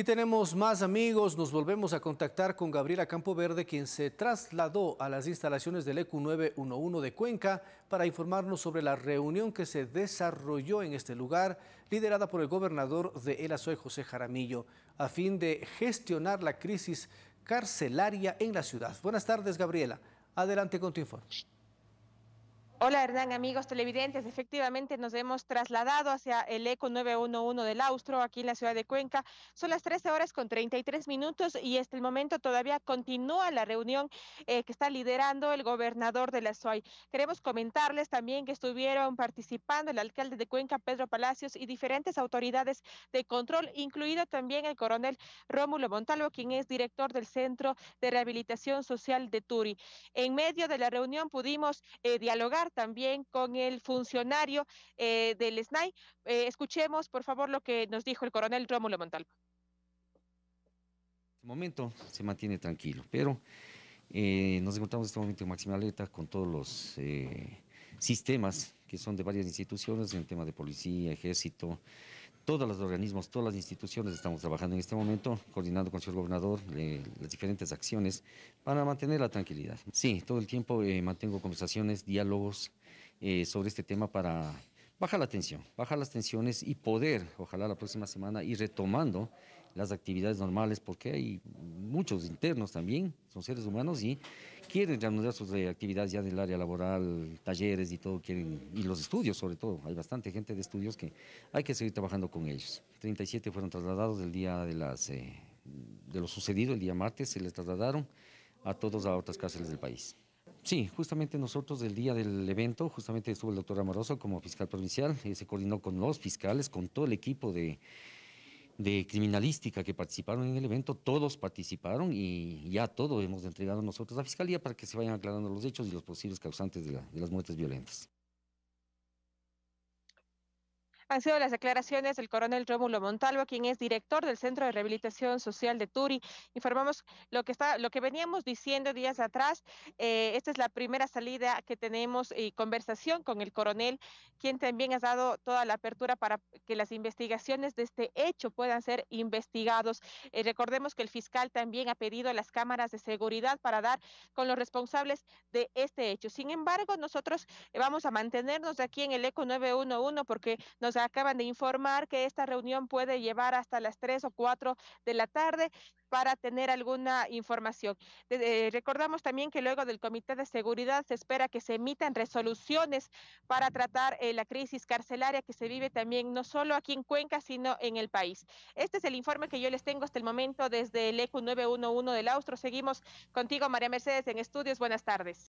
Y tenemos más amigos, nos volvemos a contactar con Gabriela Verde, quien se trasladó a las instalaciones del EQ 911 de Cuenca para informarnos sobre la reunión que se desarrolló en este lugar, liderada por el gobernador de El Azoy, José Jaramillo, a fin de gestionar la crisis carcelaria en la ciudad. Buenas tardes, Gabriela. Adelante con tu informe. Hola Hernán, amigos televidentes. Efectivamente, nos hemos trasladado hacia el ECO 911 del Austro, aquí en la ciudad de Cuenca. Son las 13 horas con 33 minutos y hasta el momento todavía continúa la reunión eh, que está liderando el gobernador de la SOAI. Queremos comentarles también que estuvieron participando el alcalde de Cuenca, Pedro Palacios, y diferentes autoridades de control, incluido también el coronel Rómulo Montalvo, quien es director del Centro de Rehabilitación Social de Turi. En medio de la reunión pudimos eh, dialogar también con el funcionario eh, del SNAI. Eh, escuchemos, por favor, lo que nos dijo el coronel Rómulo Montalvo. En este momento se mantiene tranquilo, pero eh, nos encontramos en este momento en máxima alerta con todos los sistemas que son de varias instituciones en tema de policía, ejército, todos los organismos, todas las instituciones estamos trabajando en este momento, coordinando con el señor gobernador eh, las diferentes acciones para mantener la tranquilidad. Sí, todo el tiempo eh, mantengo conversaciones, diálogos eh, sobre este tema para baja la tensión, baja las tensiones y poder, ojalá la próxima semana, ir retomando las actividades normales, porque hay muchos internos también, son seres humanos y quieren reanudar sus eh, actividades ya del área laboral, talleres y todo, quieren, y los estudios sobre todo, hay bastante gente de estudios que hay que seguir trabajando con ellos. 37 fueron trasladados del día de, las, eh, de lo sucedido, el día martes se les trasladaron a todos a otras cárceles del país. Sí, justamente nosotros el día del evento, justamente estuvo el doctor Amoroso como fiscal provincial, y eh, se coordinó con los fiscales, con todo el equipo de, de criminalística que participaron en el evento, todos participaron y ya todo hemos entregado nosotros a la Fiscalía para que se vayan aclarando los hechos y los posibles causantes de las muertes violentas. Han sido las declaraciones del coronel Rómulo Montalvo, quien es director del Centro de Rehabilitación Social de Turi. Informamos lo que está, lo que veníamos diciendo días atrás. Eh, esta es la primera salida que tenemos y eh, conversación con el coronel, quien también ha dado toda la apertura para que las investigaciones de este hecho puedan ser investigados. Eh, recordemos que el fiscal también ha pedido a las cámaras de seguridad para dar con los responsables de este hecho. Sin embargo, nosotros vamos a mantenernos aquí en el ECO 911 porque nos acaban de informar que esta reunión puede llevar hasta las 3 o 4 de la tarde para tener alguna información. Eh, recordamos también que luego del Comité de Seguridad se espera que se emitan resoluciones para tratar eh, la crisis carcelaria que se vive también no solo aquí en Cuenca, sino en el país. Este es el informe que yo les tengo hasta el momento desde el ECU 911 del Austro. Seguimos contigo, María Mercedes, en estudios. Buenas tardes.